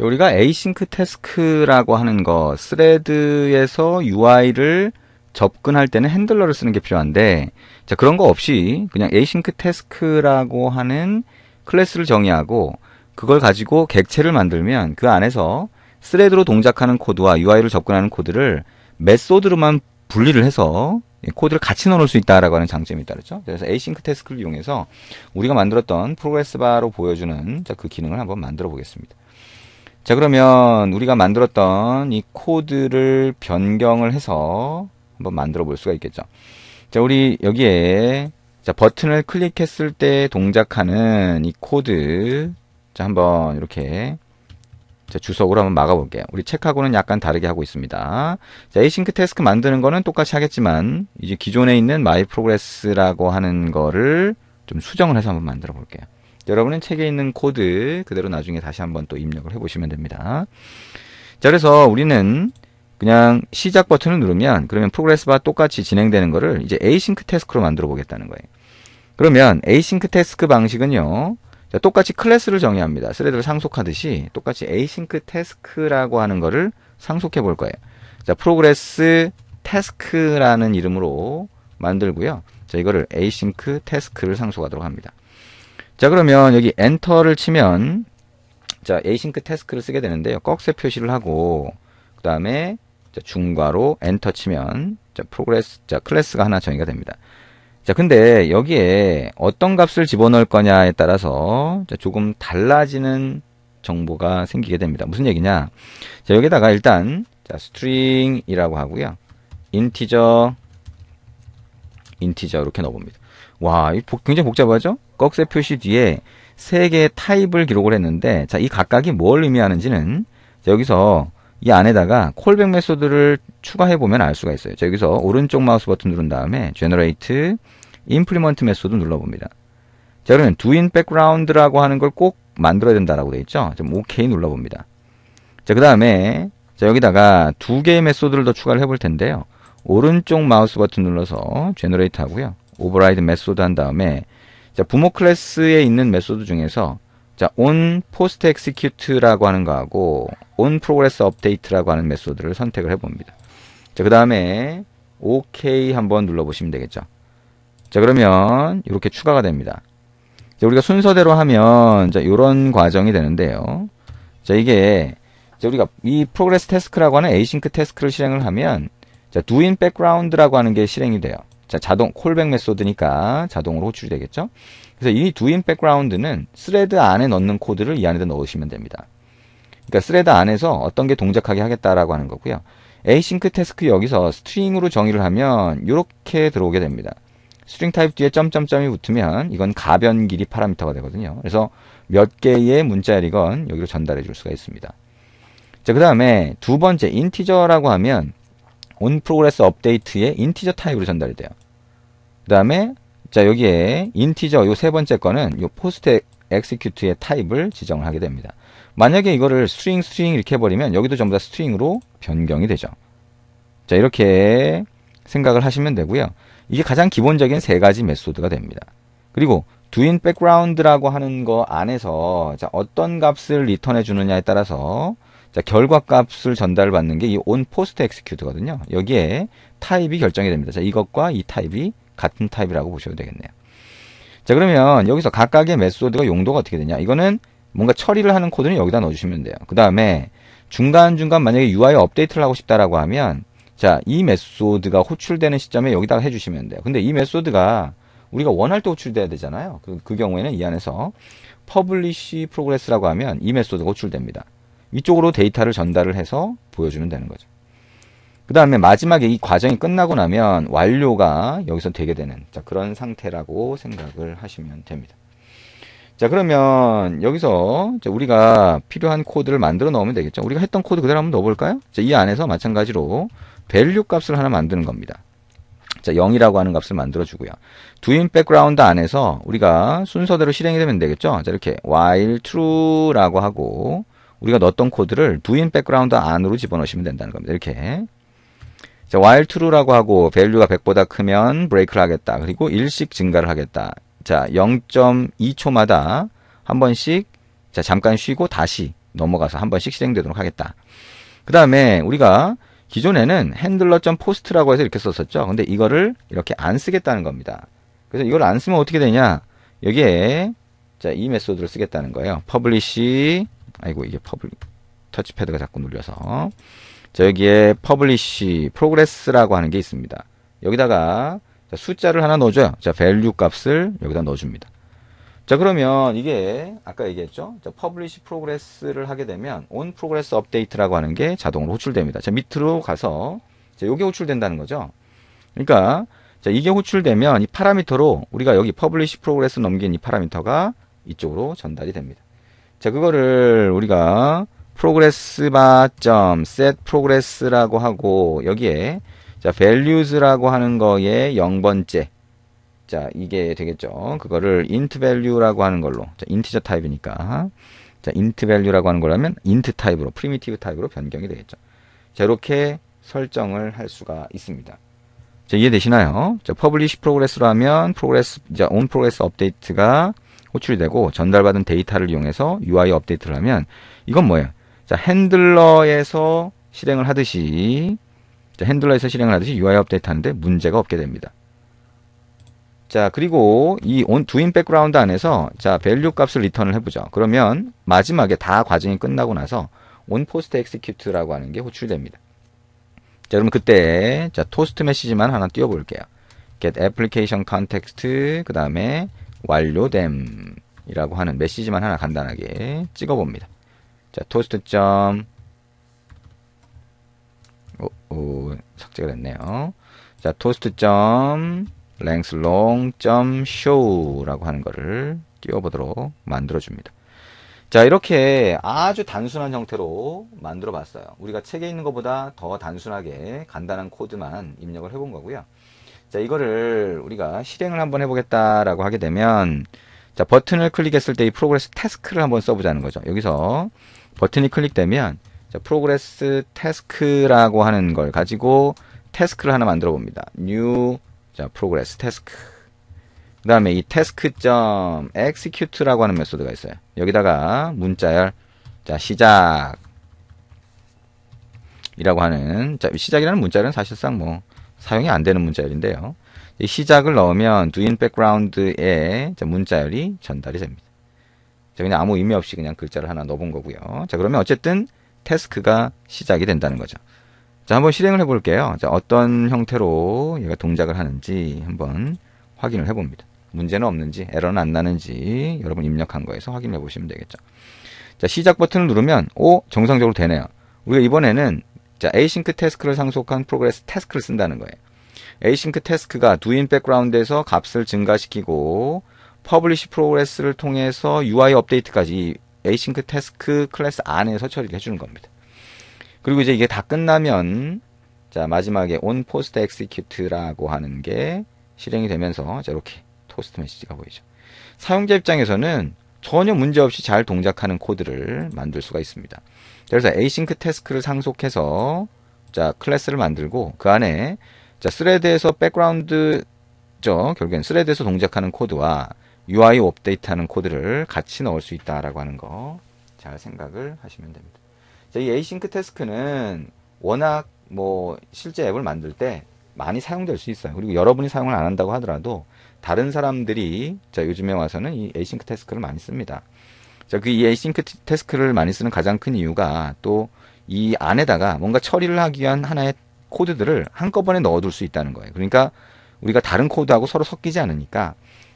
우리가 에이싱크 태스크라고 하는 거, 스레드에서 UI를 접근할 때는 핸들러를 쓰는 게 필요한데, 자, 그런 거 없이 그냥 에이싱크 태스크라고 하는 클래스를 정의하고, 그걸 가지고 객체를 만들면 그 안에서 스레드로 동작하는 코드와 UI를 접근하는 코드를 메소드로만 분리를 해서 코드를 같이 넣을 수 있다라고 하는 장점이 따르죠 그래서 에이싱크 태스크를 이용해서 우리가 만들었던 프로그레스 바로 보여주는 그 기능을 한번 만들어 보겠습니다. 자, 그러면 우리가 만들었던 이 코드를 변경을 해서 한번 만들어 볼 수가 있겠죠. 자, 우리 여기에 자, 버튼을 클릭했을 때 동작하는 이 코드. 자, 한번 이렇게 자, 주석으로 한번 막아볼게요. 우리 책하고는 약간 다르게 하고 있습니다. 자, 에이싱크 테스크 만드는 거는 똑같이 하겠지만, 이제 기존에 있는 마이 프로그레스라고 하는 거를 좀 수정을 해서 한번 만들어 볼게요. 여러분은 책에 있는 코드 그대로 나중에 다시 한번 또 입력을 해보시면 됩니다. 자, 그래서 우리는 그냥 시작 버튼을 누르면 그러면 프로그레스바 똑같이 진행되는 거를 이제 에이싱크 태스크로 만들어 보겠다는 거예요. 그러면 에이싱크 태스크 방식은요. 자, 똑같이 클래스를 정의합니다. 스레드를 상속하듯이 똑같이 에이싱크 태스크라고 하는 거를 상속해 볼 거예요. 자, 프로그레스 태스크라는 이름으로 만들고요. 자, 이거를 에이싱크 태스크를 상속하도록 합니다. 자 그러면 여기 엔터를 치면 자 에이싱크 태스크를 쓰게 되는데요. 꺽쇠 표시를 하고 그 다음에 중괄호 엔터 치면 자 프로그레스 자 클래스가 하나 정의가 됩니다. 자 근데 여기에 어떤 값을 집어넣을 거냐에 따라서 자, 조금 달라지는 정보가 생기게 됩니다. 무슨 얘기냐? 자 여기다가 일단 자 스트링이라고 하고요. 인티저 인티저 이렇게 넣어봅니다. 와, 굉장히 복잡하죠? 꺽쇠 표시 뒤에 세 개의 타입을 기록을 했는데 자, 이 각각이 뭘 의미하는지는 여기서 이 안에다가 콜백 메소드를 추가해 보면 알 수가 있어요. 자, 여기서 오른쪽 마우스 버튼 누른 다음에 generate implement 메소드 눌러 봅니다. 자, 그러면 do인 background라고 하는 걸 꼭 만들어야 된다라고 돼 있죠. 좀 OK 눌러 봅니다. 자, 그다음에 자, 여기다가 두 개의 메소드를 더 추가를 해볼 텐데요. 오른쪽 마우스 버튼 눌러서 generate 하고요. override 메소드 한 다음에 자, 부모 클래스에 있는 메소드 중에서 자, on post execute라고 하는 거하고 on progress update라고 하는 메소드를 선택을 해 봅니다. 자, 그다음에 OK 한번 눌러 보시면 되겠죠. 자, 그러면 이렇게 추가가 됩니다. 자, 우리가 순서대로 하면 자, 요런 과정이 되는데요. 자, 이게 자, 우리가 이 progress task라고 하는 async 태스크를 실행을 하면 자, doing background라고 하는 게 실행이 돼요. 자, 자동 콜백 메소드니까 자동으로 호출이 되겠죠. 그래서 이두인 백그라운드는 스레드 안에 넣는 코드를 이 안에다 넣으시면 됩니다. 그러니까 스레드 안에서 어떤 게 동작하게 하겠다라고 하는 거고요. async 태스크 여기서 스트링으로 정의를 하면 이렇게 들어오게 됩니다. 스트링 타입 뒤에 점점점이 붙으면 이건 가변 길이 파라미터가 되거든요. 그래서 몇 개의 문자열이건 여기로 전달해 줄 수가 있습니다. 자, 그 다음에 두 번째 인티저라고 하면 온 프로그레스 업데이트 u 의 인티저 타입으로 전달이 돼요. 그 다음에 자 여기에 인티저 요 세 번째 거는 요 포스트 엑 x 큐트의 타입을 지정을 하게 됩니다. 만약에 이거를 스 t r i n g 이렇게 해버리면 여기도 전부 다스 t r 으로 변경이 되죠. 자 이렇게 생각을 하시면 되고요. 이게 가장 기본적인 세 가지 메소드가 됩니다. 그리고 두인 백그라운드라고 하는 거 안에서 자 어떤 값을 리턴해 주느냐에 따라서 자, 결과 값을 전달받는 게 이 온 포스트 엑스큐 x 거든요 여기에 타입이 결정이 됩니다. 자, 이것과 이 타입이 같은 타입이라고 보셔도 되겠네요. 자, 그러면 여기서 각각의 메소드가 용도가 어떻게 되냐? 이거는 뭔가 처리를 하는 코드는 여기다 넣어주시면 돼요. 그 다음에 중간중간 만약에 UI 업데이트를 하고 싶다라고 하면 자, 이 메소드가 호출되는 시점에 여기다가 해주시면 돼요. 근데 이 메소드가 우리가 원할 때 호출돼야 되잖아요. 그, 그 경우에는 이 안에서 publish progress라고 하면 이 메소드가 호출됩니다. 이쪽으로 데이터를 전달을 해서 보여주면 되는 거죠. 그 다음에 마지막에 이 과정이 끝나고 나면 완료가 여기서 되게 되는 자, 그런 상태라고 생각을 하시면 됩니다. 자 그러면 여기서 우리가 필요한 코드를 만들어 넣으면 되겠죠. 우리가 했던 코드 그대로 한번 넣어볼까요? 자, 이 안에서 마찬가지로 밸류 값을 하나 만드는 겁니다. 자, 0이라고 하는 값을 만들어주고요. d 인 i n g b a c 안에서 우리가 순서대로 실행이 되면 되겠죠. 자, 이렇게 while true라고 하고 우리가 넣었던 코드를 두인 백그라운드 안으로 집어넣으시면 된다는 겁니다. 이렇게. 자, while true라고 하고 value가 100보다 크면 브레이크를 하겠다. 그리고 일씩 증가를 하겠다. 자, 0.2초마다 한 번씩 자, 잠깐 쉬고 다시 넘어가서 한 번씩 실행되도록 하겠다. 그 다음에 우리가 기존에는 handler.post라고 해서 이렇게 썼었죠. 근데 이거를 이렇게 안 쓰겠다는 겁니다. 그래서 이걸 안 쓰면 어떻게 되냐? 여기에 자, 이 메소드를 쓰겠다는 거예요. publish 아이고 이게 퍼블리 터치패드가 자꾸 눌려서 자 여기에 퍼블리시 프로그레스라고 하는 게 있습니다. 여기다가 자, 숫자를 하나 넣어줘요. 자 밸류 값을 여기다 넣어줍니다. 자 그러면 이게 아까 얘기했죠 자 퍼블리시 프로그레스를 하게 되면 온 프로그레스 업데이트라고 하는 게 자동으로 호출됩니다 자 밑으로 가서 자 요게 호출된다는 거죠 그러니까 자 이게 호출되면 이 파라미터로 우리가 여기 퍼블리시 프로그레스 넘긴 이 파라미터가 이쪽으로 전달이 됩니다 자, 그거를 우리가 프로그레스바 점 set progress라고 하고 여기에 자, values라고 하는 거에 0번째 자, 이게 되겠죠. 그거를 int value라고 하는 걸로. 자, integer 타입이니까. 자, int value라고 하는 거라면 int 타입으로 primitive 타입으로 변경이 되겠죠. 자, 이렇게 설정을 할 수가 있습니다. 자, 이해되시나요? 자, publish progress로 하면 progress 자, on progress update가 호출이 되고 전달받은 데이터를 이용해서 UI 업데이트를 하면 이건 뭐예요? 자, 핸들러에서 실행을 하듯이 자, 핸들러에서 실행을 하듯이 UI 업데이트 하는데 문제가 없게 됩니다. 자, 그리고 이 o n t 백그라운드 안에서 자, 밸류 값을 리턴을 해 보죠. 그러면 마지막에 다 과정이 끝나고 나서 o n p o s t e x e c u t 라고 하는 게 호출됩니다. 자, 그러면 그때 자, 토스트 메시지만 하나 띄워 볼게요. get application context 그다음에 완료됨이라고 하는 메시지만 하나 간단하게 찍어봅니다. 자, 토스트 점 오, 오, 삭제가 됐네요. 자, 토스트 점 랭슬롱 점 s 라고 하는 거를 띄워보도록 만들어줍니다. 자, 이렇게 아주 단순한 형태로 만들어 봤어요. 우리가 책에 있는 것보다 더 단순하게 간단한 코드만 입력을 해 본 거고요. 자, 이거를 우리가 실행을 한번 해보겠다라고 하게 되면, 자, 버튼을 클릭했을 때 이 프로그레스 태스크를 한번 써보자는 거죠. 여기서 버튼이 클릭되면, 자, 프로그레스 태스크라고 하는 걸 가지고 태스크를 하나 만들어 봅니다. new, 자, 프로그레스 태스크. 그 다음에 이 task.execute라고 하는 메소드가 있어요. 여기다가 문자열, 자, 시작. 이라고 하는, 자, 시작이라는 문자열은 사실상 뭐, 사용이 안 되는 문자열인데요. 시작을 넣으면 do인 백그라운드에 문자열이 전달이 됩니다. 자, 그냥 아무 의미 없이 그냥 글자를 하나 넣어본 거고요. 자, 그러면 어쨌든 태스크가 시작이 된다는 거죠. 자, 한번 실행을 해볼게요. 자, 어떤 형태로 얘가 동작을 하는지 한번 확인을 해봅니다. 문제는 없는지, 에러는 안 나는지 여러분 입력한 거에서 확인해 보시면 되겠죠. 자, 시작 버튼을 누르면, 오, 정상적으로 되네요. 우리가 이번에는 자, 에이싱크 태스크를 상속한 프로그레스 태스크를 쓴다는 거예요. 에이싱크 태스크가 두 인 백그라운드에서 값을 증가시키고 퍼블리시 프로그레스를 통해서 UI 업데이트까지 에이싱크 태스크 클래스 안에서 처리를 해주는 겁니다. 그리고 이제 이게 다 끝나면 자 마지막에 on post execute라고 하는 게 실행이 되면서 자 이렇게 토스트 메시지가 보이죠. 사용자 입장에서는 전혀 문제없이 잘 동작하는 코드를 만들 수가 있습니다. 그래서 async 태스크를 상속해서 자 클래스를 만들고 그 안에 자 스레드에서 백그라운드죠 결국엔 스레드에서 동작하는 코드와 UI 업데이트하는 코드를 같이 넣을 수 있다라고 하는 거 잘 생각을 하시면 됩니다. 자, 이 async 태스크는 워낙 뭐 실제 앱을 만들 때 많이 사용될 수 있어요. 그리고 여러분이 사용을 안 한다고 하더라도 다른 사람들이 자 요즘에 와서는 이 에이싱크 태스크를 많이 씁니다. 자그 이 에이싱크 태스크를 많이 쓰는 가장 큰 이유가 또 이 안에다가 뭔가 처리를 하기 위한 하나의 코드들을 한꺼번에 넣어둘 수 있다는 거예요. 그러니까 우리가 다른 코드하고 서로 섞이지 않으니까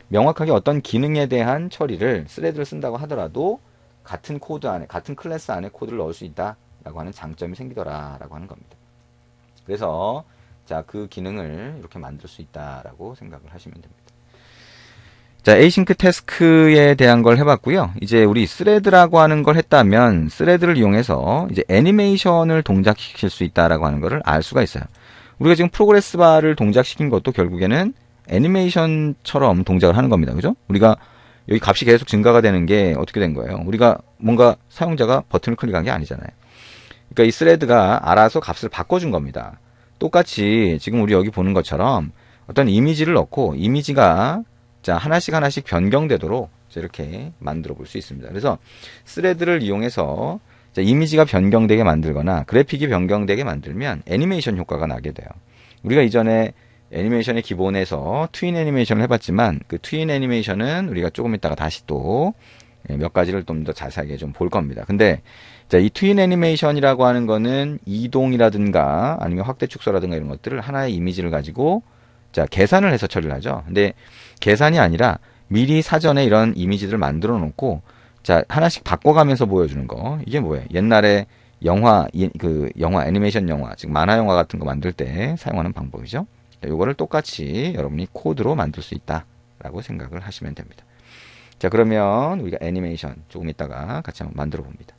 명확하게 어떤 기능에 대한 처리를 스레드를 쓴다고 하더라도 같은 코드 안에 같은 클래스 안에 코드를 넣을 수 있다라고 하는 장점이 생기더라라고 하는 겁니다. 그래서 자, 그 기능을 이렇게 만들 수 있다라고 생각을 하시면 됩니다. 자, 에이싱크 태스크에 대한 걸 해봤고요. 이제 우리 스레드라고 하는 걸 했다면 스레드를 이용해서 이제 애니메이션을 동작시킬 수 있다라고 하는 것을 알 수가 있어요. 우리가 지금 프로그레스 바를 동작시킨 것도 결국에는 애니메이션처럼 동작을 하는 겁니다. 그죠? 우리가 여기 값이 계속 증가가 되는 게 어떻게 된 거예요? 우리가 뭔가 사용자가 버튼을 클릭한 게 아니잖아요. 그러니까 이 스레드가 알아서 값을 바꿔준 겁니다. 똑같이 지금 우리 여기 보는 것처럼 어떤 이미지를 넣고 이미지가 자 하나씩 하나씩 변경되도록 이렇게 만들어 볼 수 있습니다. 그래서 스레드를 이용해서 자, 이미지가 변경되게 만들거나 그래픽이 변경되게 만들면 애니메이션 효과가 나게 돼요. 우리가 이전에 애니메이션의 기본에서 트윈 애니메이션을 해봤지만 그 트윈 애니메이션은 우리가 조금 이따가 다시 또 예, 몇 가지를 좀 더 자세하게 좀 볼 겁니다. 근데 이 트윈 애니메이션이라고 하는 거는 이동이라든가 아니면 확대 축소라든가 이런 것들을 하나의 이미지를 가지고 자 계산을 해서 처리를 하죠. 근데 계산이 아니라 미리 사전에 이런 이미지들을 만들어 놓고 자 하나씩 바꿔가면서 보여주는 거 이게 뭐예요? 옛날에 영화 그 영화 애니메이션 영화 즉 만화 영화 같은 거 만들 때 사용하는 방법이죠. 요거를 똑같이 여러분이 코드로 만들 수 있다라고 생각을 하시면 됩니다. 자 그러면 우리가 애니메이션 조금 이따가 같이 한번 만들어 봅니다.